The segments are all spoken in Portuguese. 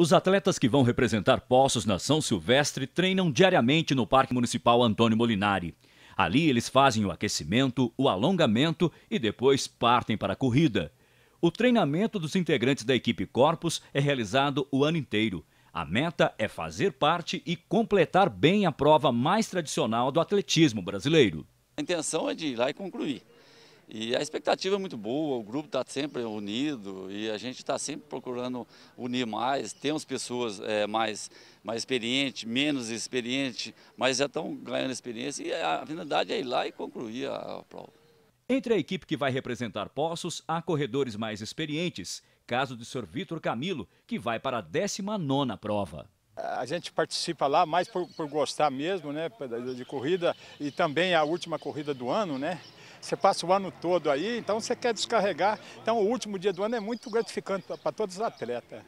Os atletas que vão representar Poços na São Silvestre treinam diariamente no Parque Municipal Antônio Molinari. Ali eles fazem o aquecimento, o alongamento e depois partem para a corrida. O treinamento dos integrantes da equipe Corpus é realizado o ano inteiro. A meta é fazer parte e completar bem a prova mais tradicional do atletismo brasileiro. A intenção é de ir lá e concluir. E a expectativa é muito boa, o grupo está sempre unido e a gente está sempre procurando unir mais. Temos pessoas é, mais, mais experientes, menos experientes, mas já estão ganhando experiência e a finalidade é ir lá e concluir a, a prova. Entre a equipe que vai representar Poços, há corredores mais experientes, caso de Sr. Vitor Camilo, que vai para a 19ª prova a gente participa lá mais por, por gostar mesmo, né, de corrida e também a última corrida do ano, né? Você passa o ano todo aí, então você quer descarregar. Então o último dia do ano é muito gratificante para todos os atletas.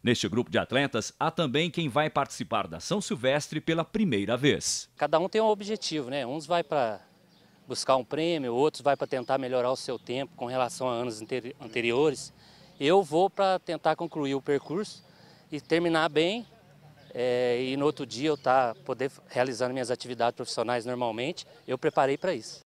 Neste grupo de atletas, há também quem vai participar da São Silvestre pela primeira vez. Cada um tem um objetivo, né? Uns vai para buscar um prêmio, outros vai para tentar melhorar o seu tempo com relação a anos anteriores. Eu vou para tentar concluir o percurso e terminar bem é, e no outro dia eu estar tá, poder realizando minhas atividades profissionais normalmente, eu preparei para isso.